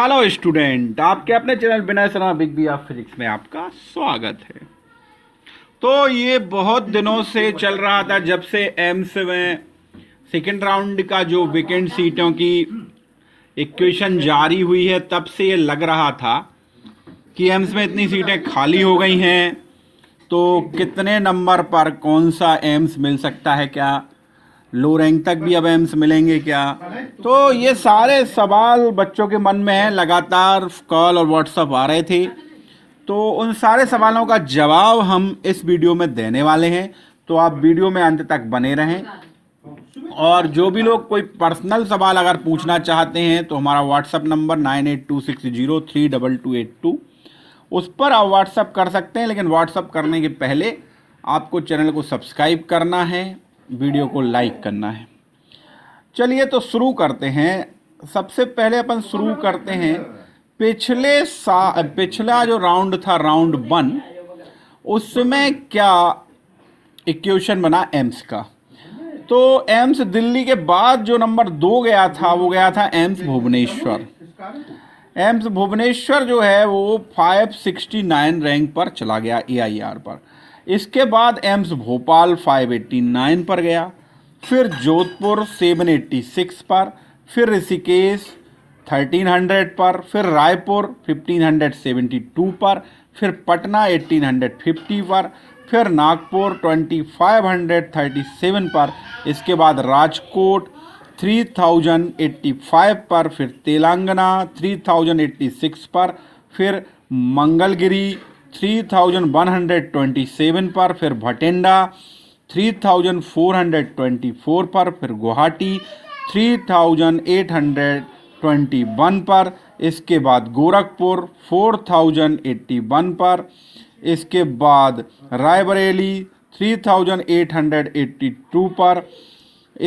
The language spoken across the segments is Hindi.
हेलो स्टूडेंट आपके अपने चैनल बिना सना बिग बी ऑफ फिजिक्स में आपका स्वागत है तो ये बहुत दिनों से चल रहा था जब से एम्स में सेकेंड राउंड का जो वेकेंट सीटों की इक्वेशन जारी हुई है तब से ये लग रहा था कि एम्स में इतनी सीटें खाली हो गई हैं तो कितने नंबर पर कौन सा एम्स मिल सकता है क्या लो रैंक तक भी अब एम्स मिलेंगे क्या तो ये सारे सवाल बच्चों के मन में हैं लगातार कॉल और व्हाट्सअप आ रहे थे तो उन सारे सवालों का जवाब हम इस वीडियो में देने वाले हैं तो आप वीडियो में अंत तक बने रहें और जो भी लोग कोई पर्सनल सवाल अगर पूछना चाहते हैं तो हमारा WhatsApp number nine eight two six zero three double two eight two उस पर आप व्हाट्सअप कर सकते हैं लेकिन व्हाट्सअप करने के पहले आपको चैनल को सब्सक्राइब करना है वीडियो को लाइक करना है चलिए तो शुरू करते हैं सबसे पहले अपन शुरू करते हैं पिछले सा पिछला जो राउंड था राउंड वन उसमें क्या इक्वेशन बना एम्स का तो एम्स दिल्ली के बाद जो नंबर दो गया था वो गया था एम्स भुवनेश्वर एम्स भुवनेश्वर जो है वो 569 रैंक पर चला गया एआईआर पर इसके बाद एम्स भोपाल 589 पर गया फिर जोधपुर 786 पर फिर ऋषिकेश 1300 पर फिर रायपुर 1572 पर फिर पटना 1850 पर फिर नागपुर 2537 पर इसके बाद राजकोट 3085 पर फिर तेलंगाना 3086 पर फिर मंगलगिरी 3127 पर फिर भटिंडा 3424 पर फिर गुवाहाटी 3821 पर इसके बाद गोरखपुर 4081 पर इसके बाद रायबरेली 3882 पर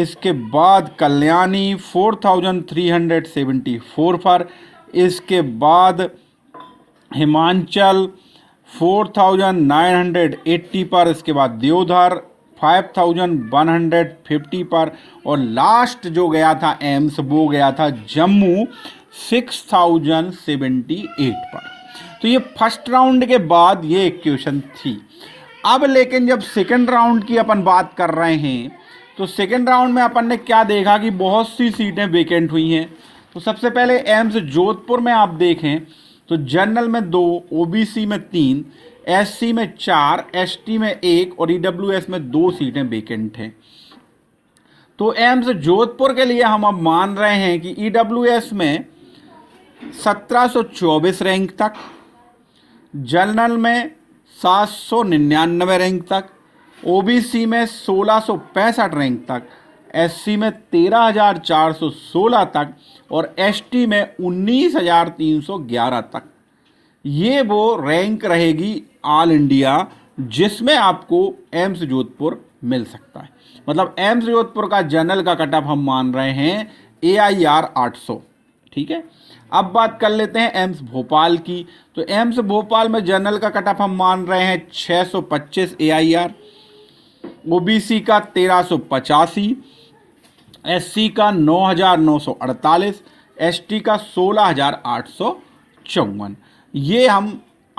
इसके बाद कल्याणी 4374 पर इसके बाद हिमाचल 4,980 पर इसके बाद देवधर 5,150 पर और लास्ट जो गया था एम्स वो गया था जम्मू 6,078 पर तो ये फर्स्ट राउंड के बाद ये क्वेश्चन थी अब लेकिन जब सेकेंड राउंड की अपन बात कर रहे हैं तो सेकेंड राउंड में अपन ने क्या देखा कि बहुत सी सीटें वेकेंट हुई हैं तो सबसे पहले एम्स जोधपुर में आप देखें तो जनरल में दो ओबीसी में तीन एससी में चार एसटी में एक और ईडब्ल्यूएस e में दो सीटें वेकेंट हैं तो एम्स जोधपुर के लिए हम अब मान रहे हैं कि ईडब्ल्यूएस e में 1724 रैंक तक जनरल में 799 रैंक तक ओबीसी में सोलह रैंक तक एससी में 13416 तक और एसटी में ग्यारह तक ये वो रैंक रहेगी ऑल इंडिया जिसमें आपको एम्स जोधपुर मिल सकता है मतलब एम्स जोधपुर का जनरल का कटअप हम मान रहे हैं ए आई आर आठ सौ ठीक है अब बात कर लेते हैं एम्स भोपाल की तो एम्स भोपाल में जनरल का कटअप हम मान रहे हैं 625 सौ पच्चीस ए I R O B C का तेरह सौ पचासी एससी का 9,948, एसटी का सोलह ये हम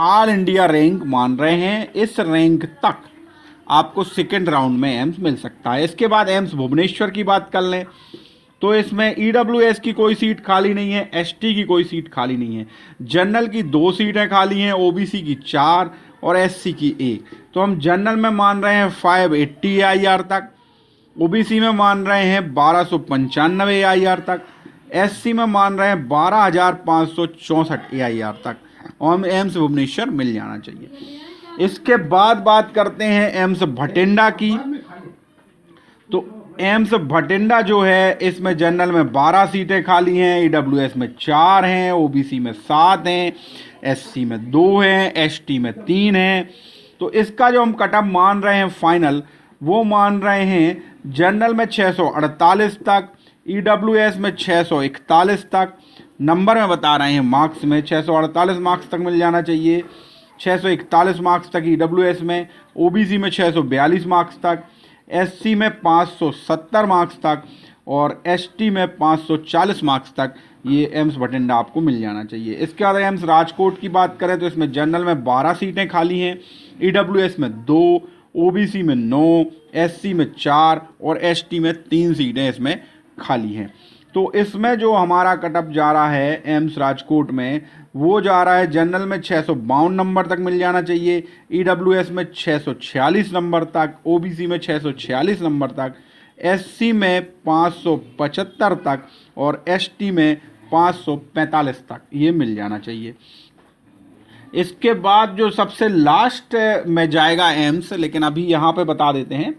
ऑल इंडिया रैंक मान रहे हैं इस रैंक तक आपको सेकेंड राउंड में एम्स मिल सकता है इसके बाद एम्स भुवनेश्वर की बात कर लें तो इसमें ई e की कोई सीट खाली नहीं है एस की कोई सीट खाली नहीं है जनरल की दो सीटें खाली हैं ओ की चार और एस की एक तो हम जनरल में मान रहे हैं 580 एट्टी तक ओबीसी में मान रहे हैं बारह सौ पंचानवे ए आई आर तक एससी में मान रहे हैं बारह हजार पाँच सौ चौंसठ ए आई आर तक और एम्स भुवनेश्वर मिल जाना चाहिए इसके बाद बात करते हैं एम्स भटिंडा की तो एम्स भटिंडा जो है इसमें जनरल में बारह सीटें खाली हैं ई e में चार हैं ओबीसी में सात हैं एससी में दो हैं एसटी में तीन हैं तो इसका जो हम कटअप मान रहे हैं फाइनल वो मान रहे हैं जनरल में 648 तक ईडब्ल्यूएस e में 641 तक नंबर में बता रहे हैं मार्क्स में 648 मार्क्स तक मिल जाना चाहिए 641 मार्क्स तक ईडब्ल्यूएस e में ओबीसी में 642 मार्क्स तक एससी में 570 मार्क्स तक और एसटी में 540 मार्क्स तक ये एम्स बठिंडा आपको मिल जाना चाहिए इसके बाद एम्स राजकोट की बात करें तो इसमें जनरल में 12 सीटें खाली हैं ईडब्ल्यूएस e में दो ओबीसी में नौ एससी में चार और एसटी में तीन सीटें इसमें खाली हैं तो इसमें जो हमारा कटअप जा रहा है एम्स राजकोट में वो जा रहा है जनरल में छः नंबर तक मिल जाना चाहिए ई में छः नंबर तक ओ में छः नंबर तक एस में 575 तक और एस में 545 तक ये मिल जाना चाहिए इसके बाद जो सबसे लास्ट में जाएगा एम्स लेकिन अभी यहाँ पे बता देते हैं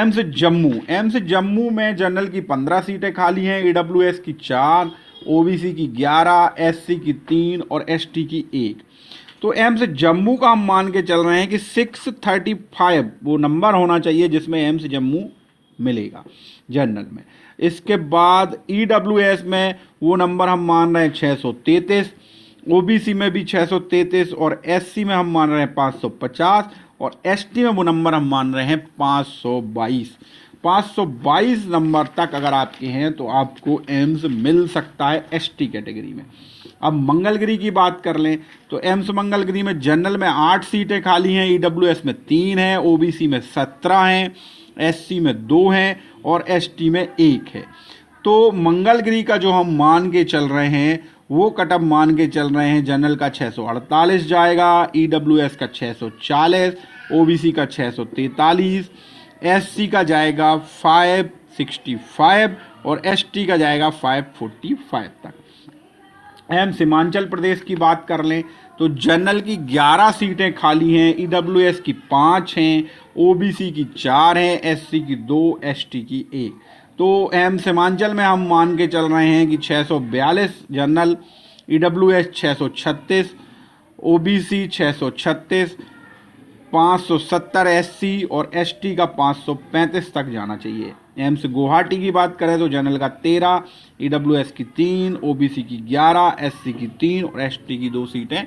एम्स जम्मू एम्स जम्मू में जनरल की पंद्रह सीटें खाली हैं ई e की चार ओ की ग्यारह एस की तीन और एस की एक तो एम्स जम्मू का हम मान के चल रहे हैं कि सिक्स थर्टी फाइव वो नंबर होना चाहिए जिसमें एम्स जम्मू मिलेगा जनरल में इसके बाद ई e में वो नंबर हम मान रहे हैं छः सौ तैंतीस ओबीसी में भी 633 और एससी में हम मान रहे हैं 550 और एसटी में वो नंबर हम मान रहे हैं 522 522 नंबर तक अगर आपके हैं तो आपको एम्स मिल सकता है एसटी कैटेगरी में अब मंगलगिरी की बात कर लें तो एम्स मंगलगिरी में जनरल में आठ सीटें खाली हैं ई e में तीन हैं ओबीसी में सत्रह हैं एससी में दो हैं और एसटी में एक है तो मंगलगिरी का जो हम मान के चल रहे हैं वो कटअप मान के चल रहे हैं जनरल का 648 जाएगा ई e का 640 ओबीसी का 643 एससी का जाएगा 565 और एसटी का जाएगा 545 तक एम सीमांचल प्रदेश की बात कर लें तो जनरल की 11 सीटें खाली हैं ई e की पाँच हैं ओबीसी की चार हैं एससी की दो एसटी की एक तो एम सीमांचल में हम मान के चल रहे हैं कि 642 जनरल ई डब्ल्यू एस छः सौ छत्तीस ओ बी सी छः सौ छत्तीस पाँच सौ सत्तर एस सी और एस टी का पाँच सौ पैंतीस तक जाना चाहिए एम्स गुवाहाटी की बात करें तो जनरल का तेरह ई डब्ल्यू एस की तीन ओ बी सी की ग्यारह एस सी की तीन और एस टी की दो सीटें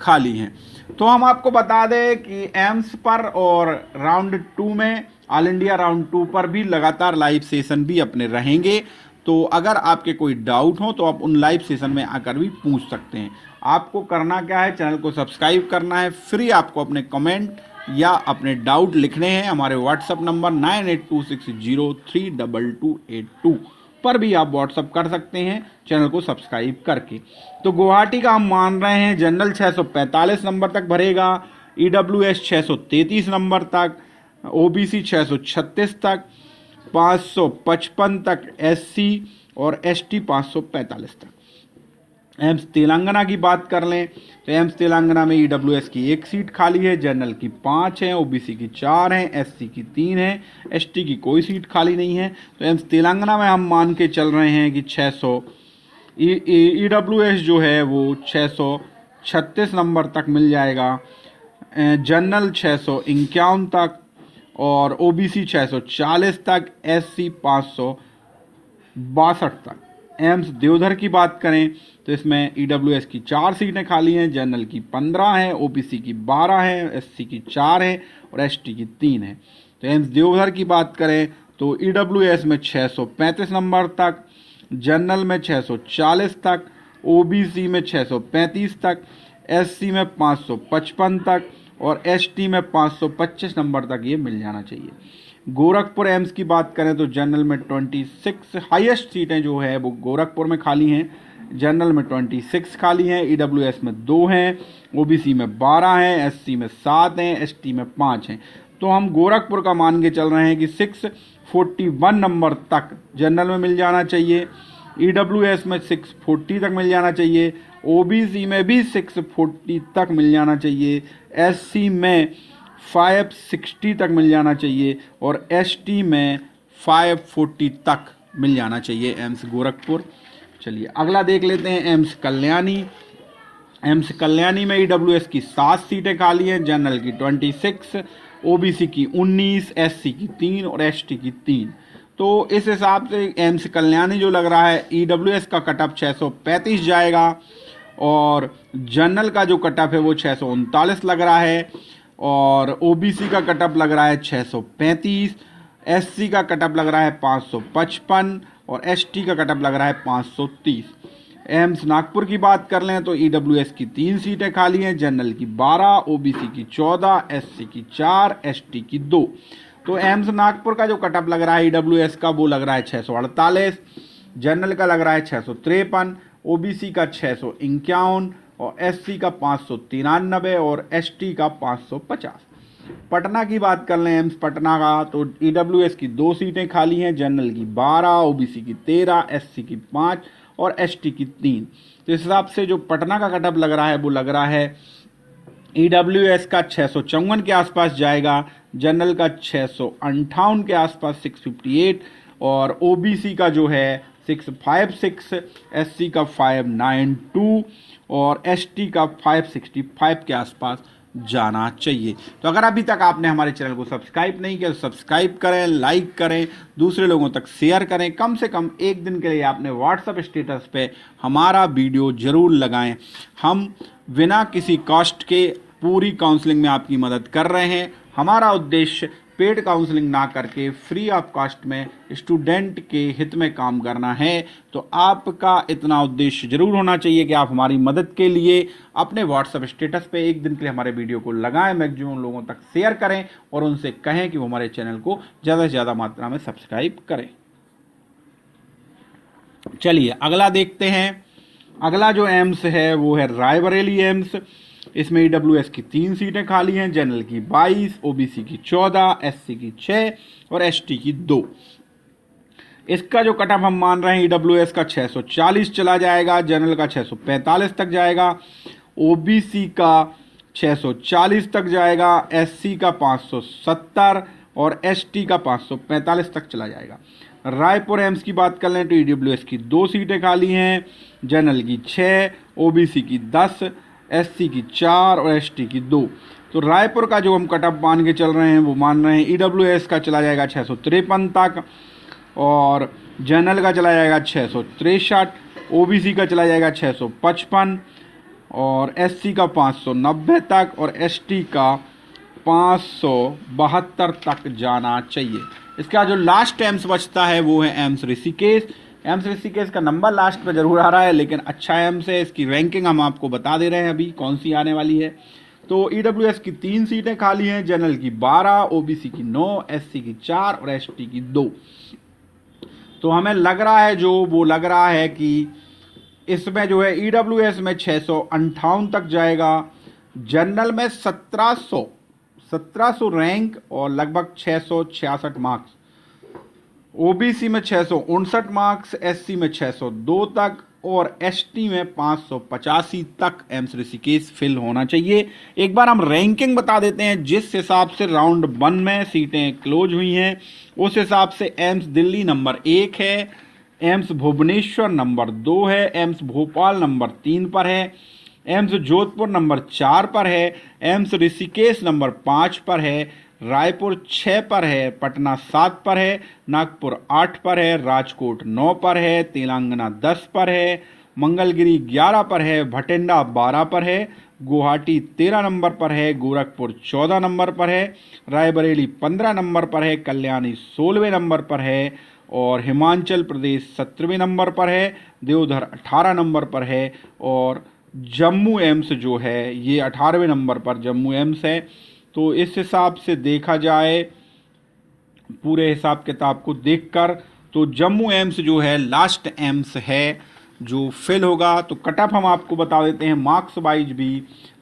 खाली हैं तो हम आपको बता दें कि एम्स पर और राउंड टू में ऑल इंडिया राउंड टू पर भी लगातार लाइव सेशन भी अपने रहेंगे तो अगर आपके कोई डाउट हो तो आप उन लाइव सेशन में आकर भी पूछ सकते हैं आपको करना क्या है चैनल को सब्सक्राइब करना है फ्री आपको अपने कमेंट या अपने डाउट लिखने हैं हमारे WhatsApp number nine eight two six zero three double two eight two पर भी आप व्हाट्सअप कर सकते हैं चैनल को सब्सक्राइब करके तो गुवाहाटी का हम मान रहे हैं जनरल छः नंबर तक भरेगा ई डब्ल्यू एस नंबर तक ओबीसी 636 तक 555 तक एससी और एसटी 545 तक एम्स तेलंगाना की बात कर लें तो एम्स तेलंगाना में ईडब्ल्यूएस e की एक सीट खाली है जनरल की पाँच हैं ओबीसी की चार हैं एससी की तीन हैं एसटी की कोई सीट खाली नहीं है तो एम्स तेलंगाना में हम मान के चल रहे हैं कि 600 ई डब्ल्यू एस जो है वो 636 नंबर तक मिल जाएगा जनरल छः सौ तक और ओबीसी 640 तक एससी 562 तक एम्स देवधर की बात करें तो इसमें ईडब्ल्यूएस e की चार सीटें खाली हैं जनरल की पंद्रह हैं ओबीसी की बारह हैं एससी की चार हैं और एसटी की तीन हैं तो एम्स देवधर की बात करें तो ईडब्ल्यूएस e में 635 नंबर तक जनरल में 640 तक ओबीसी में 635 तक एससी में 555 तक और एसटी में 525 नंबर तक ये मिल जाना चाहिए गोरखपुर एम्स की बात करें तो जनरल में 26 हाईएस्ट सीटें जो है वो गोरखपुर में खाली हैं जनरल में 26 खाली हैं ई e में दो हैं ओबीसी में बारह हैं एससी में सात हैं एसटी में पाँच हैं तो हम गोरखपुर का मान के चल रहे हैं कि वन नंबर तक जनरल में मिल जाना चाहिए ई e में फोर्टी तक मिल जाना चाहिए ओबीसी में भी सिक्स फोर्टी तक मिल जाना चाहिए एससी में फाइव सिक्सटी तक मिल जाना चाहिए और एसटी में फाइव फोर्टी तक मिल जाना चाहिए एम्स गोरखपुर चलिए अगला देख लेते हैं एम्स कल्याणी एम्स कल्याणी में ई e की सात सीटें खाली हैं जनरल की ट्वेंटी सिक्स ओ की उन्नीस एस की तीन और एस की तीन तो इस हिसाब से एम्स कल्याणी जो लग रहा है ई e का कटअप छः जाएगा और जनरल का जो कटअप है वो छः लग रहा है और ओ का कटअप लग रहा है 635 सौ का कटअप लग रहा है 555 और एस का कटअप लग रहा है 530 एम्स नागपुर की बात कर लें तो ई e की तीन सीटें खाली हैं जनरल की बारह ओ की चौदह एस की चार एस की दो तो एम्स नागपुर का जो कटअप लग रहा है ई e का वो लग रहा है छः सौ अड़तालीस जनरल का लग रहा है छः सौ तिरपन ओ का छः सौ इक्यावन और एस का पाँच सौ तिरानबे और एस का पाँच सौ पचास पटना की बात कर लें एम्स पटना का तो ई e की दो सीटें खाली हैं जनरल की बारह ओ की तेरह एस की पाँच और एस की तीन तो इस हिसाब से जो पटना का कटअप लग रहा है वो लग रहा है ई e का छः सौ चौवन के आसपास जाएगा जनरल का छः सौ अंठावन के आसपास 658 और ओबीसी का जो है 656 एससी का 592 और एसटी का 565 के आसपास जाना चाहिए तो अगर अभी तक आपने हमारे चैनल को सब्सक्राइब नहीं किया तो सब्सक्राइब करें लाइक करें दूसरे लोगों तक शेयर करें कम से कम एक दिन के लिए आपने व्हाट्सअप स्टेटस पे हमारा वीडियो ज़रूर लगाएं हम बिना किसी कॉस्ट के पूरी काउंसलिंग में आपकी मदद कर रहे हैं हमारा उद्देश्य पेड काउंसलिंग ना करके फ्री ऑफ कॉस्ट में स्टूडेंट के हित में काम करना है तो आपका इतना उद्देश्य जरूर होना चाहिए कि आप हमारी मदद के लिए अपने व्हाट्सएप स्टेटस पे एक दिन के लिए हमारे वीडियो को लगाएं मैक्सिमम लोगों तक शेयर करें और उनसे कहें कि वो हमारे चैनल को ज़्यादा से ज़्यादा मात्रा में सब्सक्राइब करें चलिए अगला देखते हैं अगला जो एम्स है वो है रायबरेली एम्स इसमें ई e की तीन सीटें खाली हैं जनरल की बाईस ओबीसी की चौदह एससी की छः और एसटी की दो इसका जो कट ऑफ हम मान रहे हैं ई e का 640 चला जाएगा जनरल का 645 तक जाएगा ओबीसी का 640 तक जाएगा एससी का 570 और एसटी का 545 तक चला जाएगा रायपुर एम्स की बात कर लें तो ई e की दो सीटें खाली हैं जनरल की छः ओबीसी की दस एससी की चार और एसटी की दो तो रायपुर का जो हम कट ऑफ मान के चल रहे हैं वो मान रहे हैं ईडब्ल्यूएस e का चला जाएगा छः तक और जनरल का चला जाएगा छः सौ तिरसठ ओबीसी का चला जाएगा छः सौ पचपन और एससी का पाँच सौ नब्बे तक और एसटी का पाँच सौ बहत्तर तक जाना चाहिए इसका जो लास्ट एम्स बचता है वो है एम्स ऋषिकेश एम से सी के इसका नंबर लास्ट में जरूर आ रहा है लेकिन अच्छा एम से इसकी रैंकिंग हम आपको बता दे रहे हैं अभी कौन सी आने वाली है तो ई डब्ल्यू एस की तीन सीटें खाली हैं जनरल की बारह ओ बी सी की नौ एस सी की चार और एस टी की दो तो हमें लग रहा है जो वो लग रहा है कि इसमें जो है ई डब्ल्यू एस में छः सौ अंठावन तक जाएगा जनरल में सत्रह सौ सत्रह सौ रैंक और लगभग छः सौ छियासठ मार्क्स ओबीसी में छः सौ उनसठ मार्क्स एससी में 602 तक और एसटी में पाँच तक एम्स ऋषिकेश फिल होना चाहिए एक बार हम रैंकिंग बता देते हैं जिस हिसाब से राउंड वन में सीटें क्लोज हुई हैं उस हिसाब से एम्स दिल्ली नंबर एक है एम्स भुवनेश्वर नंबर दो है एम्स भोपाल नंबर तीन पर है एम्स जोधपुर नंबर चार पर है एम्स ऋषिकेश नंबर पाँच पर है रायपुर छः पर है पटना सात पर है नागपुर आठ पर है राजकोट नौ पर है तेलंगाना दस पर है मंगलगिरी ग्यारह पर है भटिंडा बारह पर है गुवाहाटी तेरह नंबर पर है गोरखपुर चौदह नंबर पर है रायबरेली पंद्रह नंबर पर है कल्याणी सोलहवें नंबर पर है और हिमाचल प्रदेश सत्रहवें नंबर पर है देवधर अठारह नंबर पर है और जम्मू एम्स जो है ये अठारहवें नंबर पर जम्मू एम्स है तो इस हिसाब से देखा जाए पूरे हिसाब किताब को देखकर तो जम्मू एम्स जो है लास्ट एम्स है जो फेल होगा तो कट ऑफ हम आपको बता देते हैं मार्क्स वाइज भी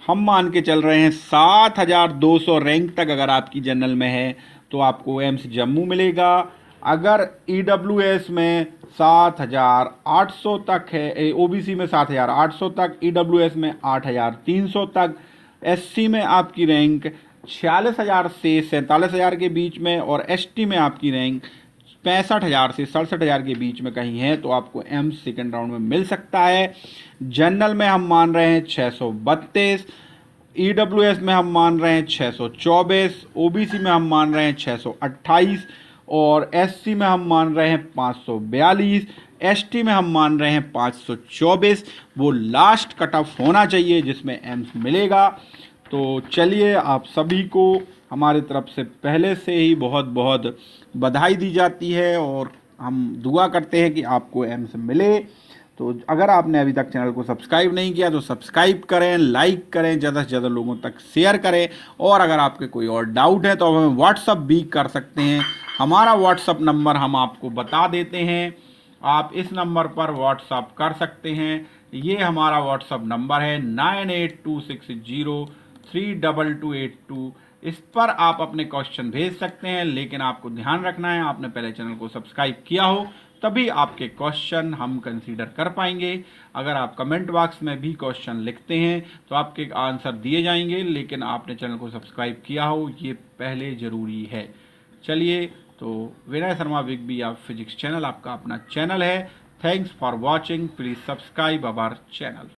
हम मान के चल रहे हैं सात हज़ार दो सौ रैंक तक अगर आपकी जनरल में है तो आपको एम्स जम्मू मिलेगा अगर ई e में सात हज़ार आठ सौ तक है ओ बी सी में सात हज़ार आठ सौ तक ई e में आठ हज़ार तीन सौ तक एस में आपकी रैंक छियालीस हज़ार से सैंतालीस हज़ार के बीच में और एसटी में आपकी रैंक पैंसठ हज़ार से सड़सठ हज़ार के बीच में कहीं है तो आपको एम सेकेंड राउंड में मिल सकता है जनरल में हम मान रहे हैं छः सौ बत्तीस ई डब्ल्यू एस में हम मान रहे हैं छः सौ चौबीस ओ बी सी में हम मान रहे हैं छः सौ अट्ठाईस और एस सी में हम मान रहे हैं पाँच सौ बयालीस एस टी में हम मान रहे हैं पाँच सौ चौबीस वो लास्ट कट ऑफ होना चाहिए जिसमें एम्स मिलेगा तो चलिए आप सभी को हमारे तरफ से पहले से ही बहुत बहुत बधाई दी जाती है और हम दुआ करते हैं कि आपको एम्स मिले तो अगर आपने अभी तक चैनल को सब्सक्राइब नहीं किया तो सब्सक्राइब करें लाइक करें ज़्यादा से ज़्यादा लोगों तक शेयर करें और अगर आपके कोई और डाउट है तो आप हमें व्हाट्सअप भी कर सकते हैं हमारा व्हाट्सअप नंबर हम आपको बता देते हैं आप इस नंबर पर व्हाट्सअप कर सकते हैं ये हमारा व्हाट्सअप नंबर है nine eight two six zero three double two eight two इस पर आप अपने क्वेश्चन भेज सकते हैं लेकिन आपको ध्यान रखना है आपने पहले चैनल को सब्सक्राइब किया हो तभी आपके क्वेश्चन हम कंसीडर कर पाएंगे अगर आप कमेंट बॉक्स में भी क्वेश्चन लिखते हैं तो आपके आंसर दिए जाएंगे लेकिन आपने चैनल को सब्सक्राइब किया हो ये पहले ज़रूरी है चलिए तो Vinay Sharma big B of physics channel आपका अपना चैनल है thanks for watching please subscribe our channel